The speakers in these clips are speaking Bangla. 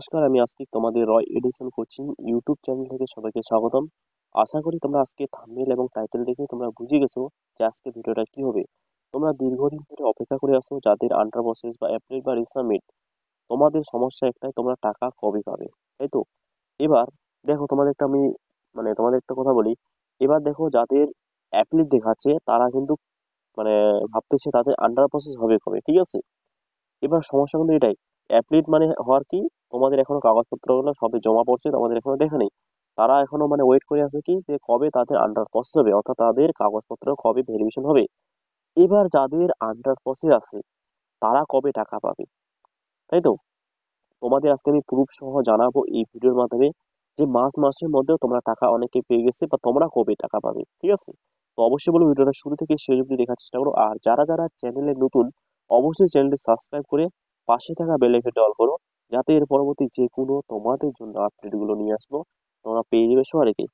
নমস্কার আমি আজকে তোমাদের Roy edition coaching YouTube channel থেকে সবাইকে স্বাগতম আশা করি তোমরা আজকে থামনেল এবং টাইটেল দেখে তোমরা বুঝে গেছো যে আজকে ভিডিওটা কি হবে তোমরা দীর্ঘদিন ধরে অপেক্ষা করে আসো যাদের আন্ডার প্রসেস বা অ্যাপ্রিল বা রিসামিট তোমাদের সমস্যা একটাই তোমরা টাকা কবে পাবে তাই তো এবার দেখো তোমাদের একটা আমি মানে তোমাদের একটা কথা বলি এবার দেখো যাদের অ্যাপ্লিট দেখাচ্ছে তারা কিন্তু মানে ভাবতেছে তাদের আন্ডার প্রসেস হবে কবে ঠিক আছে এবার সমস্যা কিন্তু এটাই অ্যাপ্লিট মানে হওয়ার কি তোমাদের এখনো গুলো সবে জমা পড়ছে তোমাদের এখনো দেখা নেই তারা এখনো মানে ওয়েট করে আছে কি যে কবে তাদের আন্ডার পস হবে অর্থাৎ তাদের কাগজপত্র কবে ভেরিফিকেশন হবে এবার যাদের আন্ডার পসে আছে তারা কবে টাকা পাবে তাই তো তোমাদের আজকে আমি প্রুফ সহ জানাবো এই ভিডিওর মাধ্যমে যে মাস মাসের মধ্যেও তোমরা টাকা অনেকে পেয়ে গেছে বা তোমরা কবে টাকা পাবে ঠিক আছে তো অবশ্যই বলবো ভিডিওটা শুরু থেকে সে অবধি দেখার চেষ্টা করো আর যারা যারা চ্যানেলে নতুন অবশ্যই চ্যানেলটি সাবস্ক্রাইব করে পাশে থাকা বেল আইকনটি অল করো যাতে এর পরবর্তী যে কোনো তোমাদের জন্য আপডেট গুলো নিয়ে আসবো তোমরা পেয়ে যাবে সবার আগে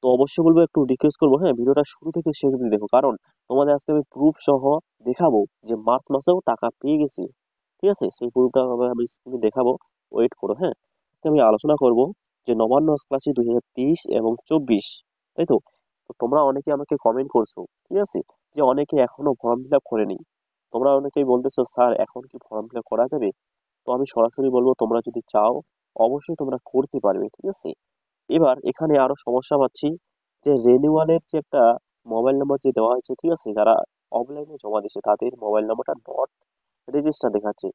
তো অবশ্যই বলবো একটু রিকোয়েস্ট করবো হ্যাঁ ভিডিওটা শুরু থেকে শেষ অব্দি দেখো কারণ তোমাদের আজকে আমি প্রুফ সহ দেখাবো যে মার্চ মাসেও টাকা পেয়ে গেছি ঠিক আছে সেই প্রুফটা আমি স্ক্রিনে দেখাবো ওয়েট করো হ্যাঁ আজকে আমি আলোচনা করব যে নবান্ন ক্লাসে দুই হাজার তেইশ এবং চব্বিশ তাই তো তোমরা অনেকে আমাকে কমেন্ট করছো ঠিক আছে যে অনেকে এখনো ফর্ম ফিল আপ করেনি তোমরা অনেকেই বলতেছো স্যার এখন কি ফর্ম ফিল করা যাবে তো আমি সরাসরি বলবো তোমরা যদি চাও অবশ্যই তোমরা করতে পারবে ঠিক আছে এবার এখানে আরো সমস্যা পাচ্ছি যে রেনুয়ালের যে একটা মোবাইল নাম্বার যে দেওয়া হয়েছে ঠিক আছে যারা অফলাইনে জমা দিয়েছে তাদের মোবাইল নাম্বারটা নট রেজিস্টার দেখাচ্ছে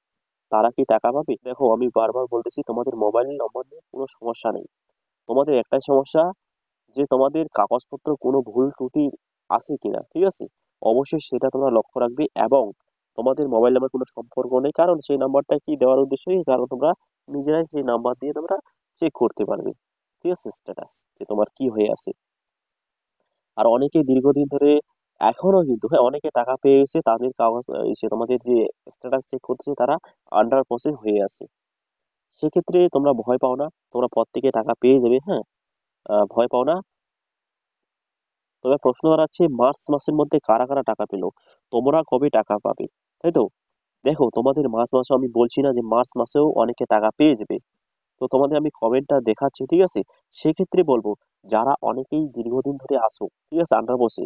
তারা কি টাকা পাবে দেখো আমি বারবার বলতেছি তোমাদের মোবাইল নম্বর নিয়ে কোনো সমস্যা নেই তোমাদের একটাই সমস্যা যে তোমাদের কাগজপত্র কোনো ভুল ত্রুটি আছে কিনা ঠিক আছে অবশ্যই সেটা তোমরা লক্ষ্য রাখবে এবং তোমাদের মোবাইল নাম্বার কোনো সম্পর্ক নেই কারণ সেই নাম্বারটা কি দেওয়ার উদ্দেশ্যই কারণ তোমরা নিজেরাই সেই নাম্বার দিয়ে তোমরা চেক করতে পারবে ঠিক আছে স্ট্যাটাস যে তোমার কি হয়ে আছে আর অনেকে দীর্ঘদিন ধরে এখনো কিন্তু হ্যাঁ অনেকে টাকা পেয়েছে তাদের কাগজ সে তোমাদের যে স্ট্যাটাস চেক করছে তারা আন্ডার প্রসেস হয়ে আছে সেক্ষেত্রে তোমরা ভয় পাও না তোমরা প্রত্যেকে টাকা পেয়ে যাবে হ্যাঁ ভয় পাও না তবে প্রশ্ন আছে মার্চ মাসের মধ্যে কারা কারা টাকা পেলো তোমরা কবে টাকা পাবে তাই তো দেখো তোমাদের মার্চ মাসে আমি বলছি না যে মার্চ মাসেও অনেকে টাকা পেয়ে যাবে তো তোমাদের আমি কমেন্টটা দেখাচ্ছি ঠিক আছে সেক্ষেত্রে বলবো যারা অনেকেই দীর্ঘদিন ধরে আসো ঠিক আছে আন্ডার বসে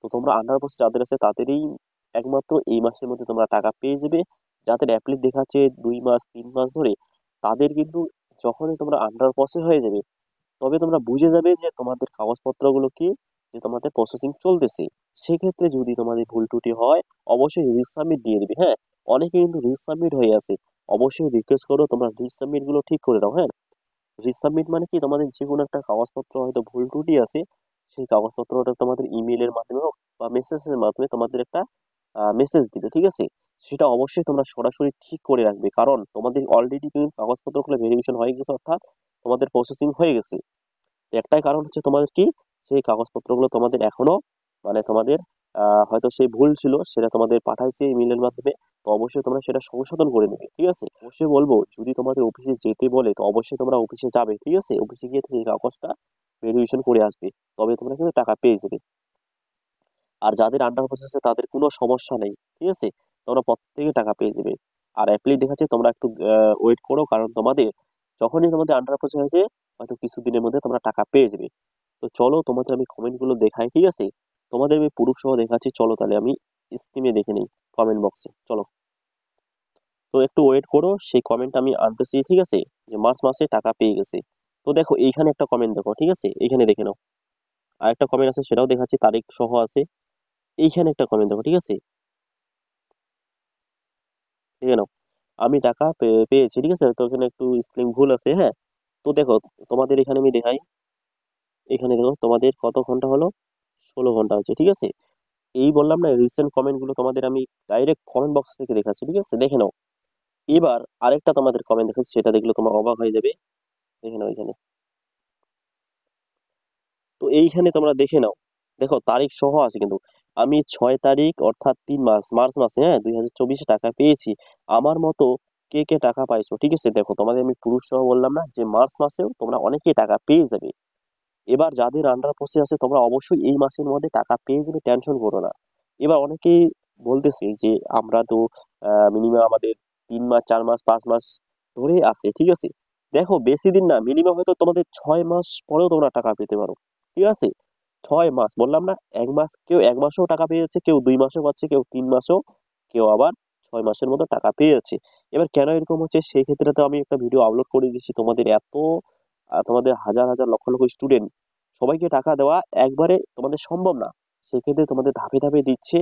তো তোমরা আন্ডার বসে যাদের আছে তাদেরই একমাত্র এই মাসের মধ্যে তোমরা টাকা পেয়ে যাবে যাদের অ্যাপ্লিক দেখাচ্ছে দুই মাস তিন মাস ধরে তাদের কিন্তু যখনই তোমরা আন্ডার বসে হয়ে যাবে তবে তোমরা বুঝে যাবে যে তোমাদের কাগজপত্রগুলো কি যে তোমাদের প্রসেসিং চলতেছে সেক্ষেত্রে যদি তোমাদের ভুল টুটি হয় অবশ্যই রিসাবমিট দিয়ে দেবে হ্যাঁ অনেকে কিন্তু রিসাবমিট হয়ে আছে অবশ্যই রিকোয়েস্ট করো তোমরা গুলো ঠিক করে দাও হ্যাঁ রিসাবমিট মানে কি তোমাদের যে কোনো একটা কাগজপত্র হয়তো ভুল টুটি আছে সেই কাগজপত্রটা তোমাদের ইমেলের মাধ্যমে হোক বা মেসেজের মাধ্যমে তোমাদের একটা মেসেজ দিবে ঠিক আছে সেটা অবশ্যই তোমরা সরাসরি ঠিক করে রাখবে কারণ তোমাদের অলরেডি কিন্তু কাগজপত্রগুলো ভেরিফিকেশন হয়ে গেছে অর্থাৎ তোমাদের প্রসেসিং হয়ে গেছে একটাই কারণ হচ্ছে তোমাদের কি সেই কাগজপত্রগুলো তোমাদের এখনো মানে তোমাদের হয়তো সেই ভুল ছিল সেটা তোমাদের পাঠাইছে ইমেলের মাধ্যমে তো অবশ্যই তোমরা সেটা সংশোধন করে নেবে ঠিক আছে অবশ্যই বলবো যদি তোমাদের অফিসে যেতে বলে তো অবশ্যই তোমরা অফিসে যাবে ঠিক আছে অফিসে গিয়ে সেই কাগজটা ভেরিফিকেশন করে আসবে তবে তোমরা কিন্তু টাকা পেয়ে যাবে আর যাদের আন্ডার আছে তাদের কোনো সমস্যা নেই ঠিক আছে তোমরা প্রত্যেকে টাকা পেয়ে যাবে আর অ্যাপ্লি দেখাচ্ছে তোমরা একটু ওয়েট করো কারণ তোমাদের যখনই তোমাদের আন্ডার প্রসেস হয়েছে হয়তো কিছুদিনের মধ্যে তোমরা টাকা পেয়ে যাবে তো চলো তোমাকে আমি কমেন্টগুলো দেখাই ঠিক আছে তোমাদের আমি প্রুফ সহ দেখাচ্ছি চলো তাহলে আমি স্ক্রিনে দেখে নিই কমেন্ট বক্সে চলো তো একটু ওয়েট করো সেই কমেন্ট আমি আনতেছি ঠিক আছে যে মাস মাসে টাকা পেয়ে গেছে তো দেখো এইখানে একটা কমেন্ট দেখো ঠিক আছে এইখানে দেখে নাও আর একটা কমেন্ট আছে সেটাও দেখাচ্ছি তারিখ সহ আছে এইখানে একটা কমেন্ট দেখো ঠিক আছে ঠিক নাও আমি টাকা পেয়েছি ঠিক আছে তো এখানে একটু স্পেলিং ভুল আছে হ্যাঁ তো দেখো তোমাদের এখানে আমি দেখাই এখানে দেখো তোমাদের কত ঘন্টা হলো ষোলো ঘন্টা হচ্ছে ঠিক আছে এই বললাম না রিসেন্ট কমেন্টগুলো তোমাদের আমি ডাইরেক্ট কমেন্ট বক্স থেকে দেখাচ্ছি ঠিক আছে দেখে নাও এবার আরেকটা তোমাদের কমেন্ট দেখাচ্ছি সেটা দেখলে তোমার অবাক হয়ে যাবে দেখে নাও এখানে তো এইখানে তোমরা দেখে নাও দেখো তারিখ সহ আছে কিন্তু আমি ছয় তারিখ অর্থাৎ তিন মাস মার্চ মাসে হ্যাঁ দুই হাজার চব্বিশে টাকা পেয়েছি আমার মতো কে কে টাকা পাইছো ঠিক আছে দেখো তোমাদের আমি পুরুষ সহ বললাম না যে মার্চ মাসেও তোমরা অনেকে টাকা পেয়ে যাবে এবার যাদের আন্ডার পোস্টে আছে তোমরা অবশ্যই এই মাসের মধ্যে টাকা পেয়ে গেলে টেনশন করো না এবার অনেকে বলতেছে যে আমরা তো মিনিমাম আমাদের তিন মাস চার মাস পাঁচ মাস ধরে আছে ঠিক আছে দেখো বেশি দিন না মিনিমাম হয়তো তোমাদের ছয় মাস পরেও তোমরা টাকা পেতে পারো ঠিক আছে ছয় মাস বললাম না এক মাস কেউ এক মাসেও টাকা পেয়ে যাচ্ছে কেউ দুই মাসেও পাচ্ছে কেউ তিন মাসেও কেউ আবার ছয় মাসের মতো টাকা পেয়ে যাচ্ছে এবার কেন এরকম হচ্ছে সেই ক্ষেত্রে তো আমি একটা ভিডিও আপলোড করে দিয়েছি তোমাদের এত তোমাদের হাজার হাজার লক্ষ লক্ষ স্টুডেন্ট সবাইকে টাকা দেওয়া একবারে তোমাদের সম্ভব না সেক্ষেত্রে তোমাদের ধাপে ধাপে দিচ্ছে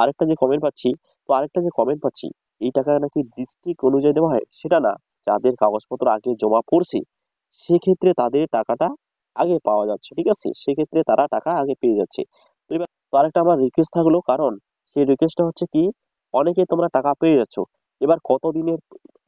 আরেকটা যে কমেন্ট পাচ্ছি তো আরেকটা যে কমেন্ট পাচ্ছি এই টাকা নাকি ডিস্ট্রিক্ট অনুযায়ী দেওয়া হয় সেটা না যাদের কাগজপত্র আগে জমা পড়ছে সেক্ষেত্রে তাদের টাকাটা আগে পাওয়া যাচ্ছে ঠিক আছে সেক্ষেত্রে তারা টাকা আগে পেয়ে যাচ্ছে তো এবার তো আরেকটা আমার রিকোয়েস্ট থাকলো কারণ সেই রিকোয়েস্টটা হচ্ছে কি অনেকে তোমরা টাকা পেয়ে যাচ্ছ এবার কতদিনের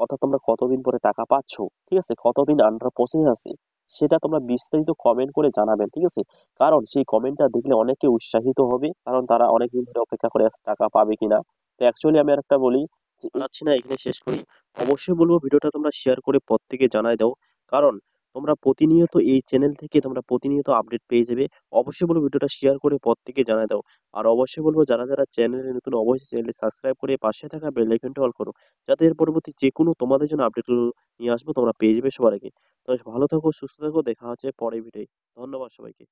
অর্থাৎ তোমরা কতদিন পরে টাকা পাচ্ছ ঠিক আছে কতদিন আন্ডার প্রসেস আছে সেটা তোমরা বিস্তারিত কমেন্ট করে জানাবেন ঠিক আছে কারণ সেই কমেন্টটা দেখলে অনেকে উৎসাহিত হবে কারণ তারা অনেকদিন ধরে অপেক্ষা করে টাকা পাবে কিনা তো অ্যাকচুয়ালি আমি একটা বলি যে না এখানে শেষ করি অবশ্যই বলবো ভিডিওটা তোমরা শেয়ার করে প্রত্যেকে জানাই দাও কারণ তোমরা প্রতিনিয়ত এই চ্যানেল থেকে তোমরা প্রতিনিয়ত আপডেট পেয়ে যাবে অবশ্যই বলবো ভিডিওটা শেয়ার করে প্রত্যেকে জানায় দাও আর অবশ্যই বলবো যারা যারা চ্যানেলে নতুন অবশ্যই চ্যানেলটি সাবস্ক্রাইব করে পাশে থাকা বেল আইকনটা অল করো যাতে এর পরবর্তী যে কোনো তোমাদের জন্য আপডেটগুলো নিয়ে আসবো তোমরা পেয়ে যাবে সবার আগে তো ভালো থাকো সুস্থ থাকো দেখা হচ্ছে পরের ভিডিও ধন্যবাদ সবাইকে